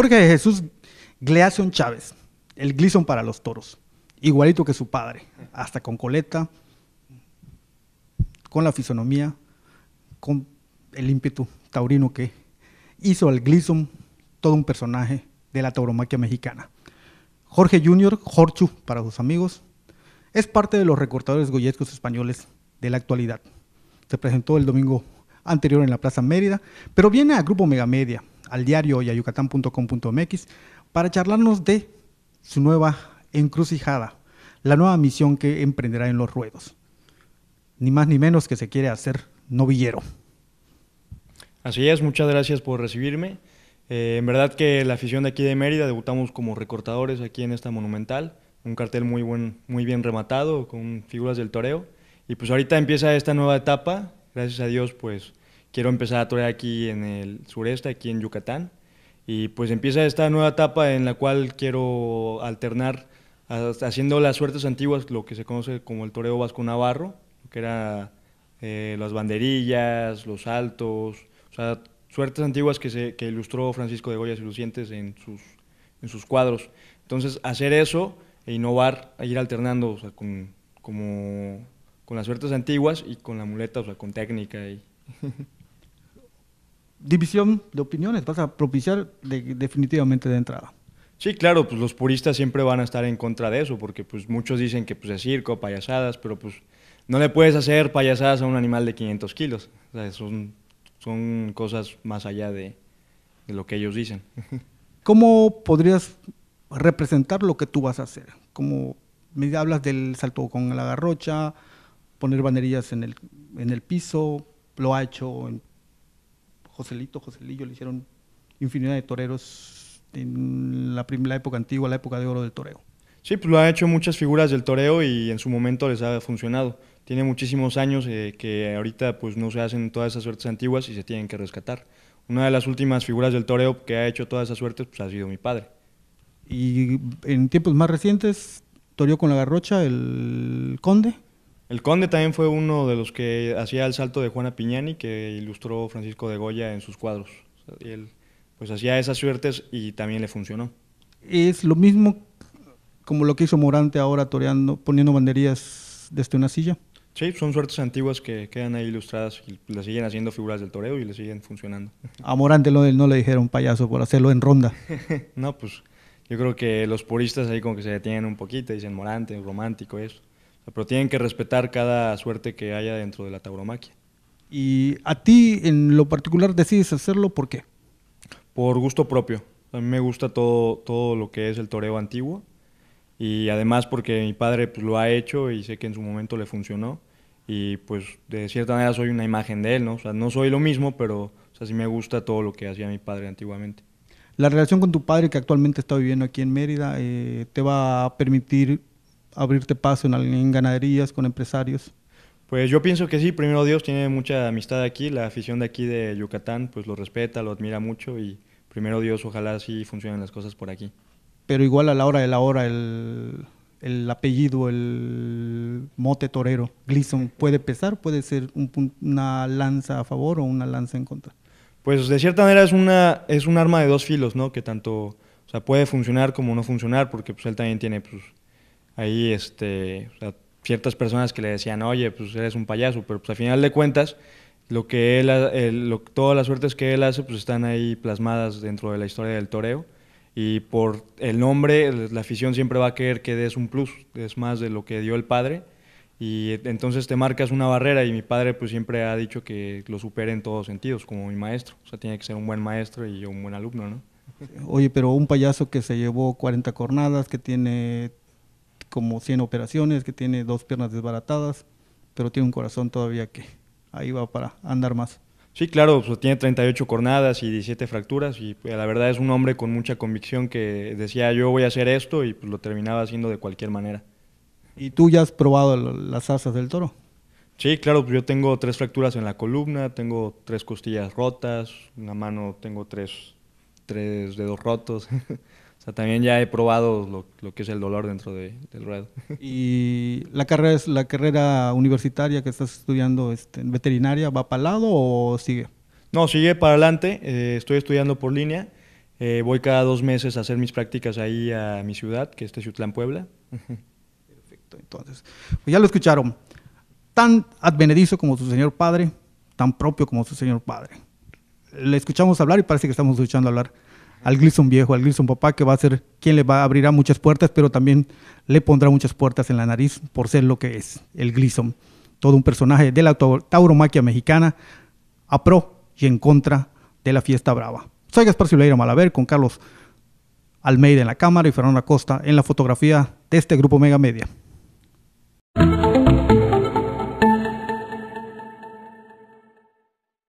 Jorge Jesús Gleason Chávez, el Gleason para los toros, igualito que su padre, hasta con coleta, con la fisonomía, con el ímpetu taurino que hizo al Gleason todo un personaje de la tauromaquia mexicana. Jorge Junior Jorchu para sus amigos, es parte de los recortadores goyescos españoles de la actualidad. Se presentó el domingo anterior en la Plaza Mérida, pero viene a Grupo Megamedia, al diario y a yucatán.com.mx para charlarnos de su nueva encrucijada, la nueva misión que emprenderá en los ruedos. Ni más ni menos que se quiere hacer novillero. Así es, muchas gracias por recibirme. Eh, en verdad que la afición de aquí de Mérida debutamos como recortadores aquí en esta monumental, un cartel muy, buen, muy bien rematado con figuras del toreo. Y pues ahorita empieza esta nueva etapa, gracias a Dios pues quiero empezar a torear aquí en el sureste, aquí en Yucatán. Y pues empieza esta nueva etapa en la cual quiero alternar haciendo las suertes antiguas, lo que se conoce como el toreo vasco navarro, que era eh, las banderillas, los saltos, o sea, suertes antiguas que, se, que ilustró Francisco de Goya y Lucientes en sus, en sus cuadros. Entonces, hacer eso e innovar, e ir alternando o sea, con, como, con las suertes antiguas y con la muleta, o sea, con técnica. Y división de opiniones, vas a propiciar definitivamente de entrada. Sí, claro, pues los puristas siempre van a estar en contra de eso, porque pues muchos dicen que pues es circo, payasadas, pero pues no le puedes hacer payasadas a un animal de 500 kilos. son, son cosas más allá de, lo que ellos dicen. ¿Cómo podrías representar lo que tú vas a hacer? Como me hablas del salto con la garrocha, poner banderillas en el, en el piso, lo ha hecho en Joselito, Joselillo, le hicieron infinidad de toreros en la, primera época antigua, la época de oro del toreo. Sí, pues lo ha hecho muchas figuras del toreo y en su momento les ha funcionado. Tiene muchísimos años eh, que ahorita pues no se hacen todas esas suertes antiguas y se tienen que rescatar. Una de las últimas figuras del toreo que ha hecho todas esas suertes pues, ha sido mi padre. Y en tiempos más recientes, toreó con la garrocha el conde el Conde también fue uno de los que hacía el salto de Juana Piñani, que ilustró Francisco de Goya en sus cuadros. y él pues hacía esas suertes y también le funcionó. Es lo mismo como lo que hizo Morante ahora toreando, poniendo banderías desde una silla. Sí, son suertes antiguas que quedan ahí ilustradas y le siguen haciendo figuras del toreo y le siguen funcionando. A Morante no, no le dijeron payaso por hacerlo en ronda. no, pues yo creo que los puristas ahí como que se detienen un poquito, dicen Morante, romántico, eso pero tienen que respetar cada suerte que haya dentro de la tauromaquia. ¿Y a ti en lo particular decides hacerlo por qué? Por gusto propio. A mí me gusta todo, todo lo que es el toreo antiguo y además porque mi padre pues, lo ha hecho y sé que en su momento le funcionó y pues de cierta manera soy una imagen de él, ¿no? O sea, no soy lo mismo, pero o sí me gusta todo lo que hacía mi padre antiguamente. La relación con tu padre que actualmente está viviendo aquí en Mérida eh, te va a permitir abrirte paso en, ganaderías, con empresarios? Pues yo pienso que sí, primero Dios tiene mucha amistad aquí, la afición de aquí de Yucatán pues lo respeta, lo admira mucho y primero Dios ojalá sí funcionen las cosas por aquí. Pero igual a la hora de la hora el, apellido, el mote torero, Gleason, ¿puede pesar? ¿Puede ser una lanza a favor o una lanza en contra? Pues de cierta manera es, una, es un arma de dos filos, ¿no? Que tanto o sea, puede funcionar como no funcionar porque pues él también tiene pues, ahí este, ciertas personas que le decían, oye, pues eres un payaso, pero pues al final de cuentas, lo que él, todas las suertes que él hace, pues están ahí plasmadas dentro de la historia del toreo. Y por el nombre, la afición siempre va a querer que des un plus, es más de lo que dio el padre. Y entonces te marcas una barrera y mi padre pues siempre ha dicho que lo supere en todos sentidos, como mi maestro. O sea, tiene que ser un buen maestro y un buen alumno, ¿no? Oye, pero un payaso que se llevó 40 cornadas, que tiene como 100 operaciones, que tiene dos piernas desbaratadas, pero tiene un corazón todavía que ahí va para andar más. Sí, claro, pues tiene 38 cornadas y 17 fracturas y pues, la verdad es un hombre con mucha convicción que decía yo voy a hacer esto y pues, lo terminaba haciendo de cualquier manera. ¿Y tú ya has probado las asas del toro? Sí, claro, pues yo tengo tres fracturas en la columna, tengo tres costillas rotas, una mano tengo tres, tres dedos rotos. también ya he probado lo, que es el dolor dentro del ruedo. ¿Y la carrera, es, la carrera universitaria que estás estudiando este, en veterinaria va para lado o sigue? No, sigue para adelante. Eh, estoy estudiando por línea. Eh, voy cada dos meses a hacer mis prácticas ahí a mi ciudad, que es Teciutlán, Puebla. Perfecto, entonces. Pues ya lo escucharon. Tan advenedizo como su señor padre, tan propio como su señor padre. Le escuchamos hablar y parece que estamos escuchando hablar al Gleason viejo, al Gleason papá, que va a ser quien le va a abrirá muchas puertas, pero también le pondrá muchas puertas en la nariz por ser lo que es el Gleason. Todo un personaje de la tauromaquia mexicana, a pro y en contra de la fiesta brava. Soy Gaspar Silveira Malaver con Carlos Almeida en la cámara y Fernando Acosta en la fotografía de este grupo Mega Media.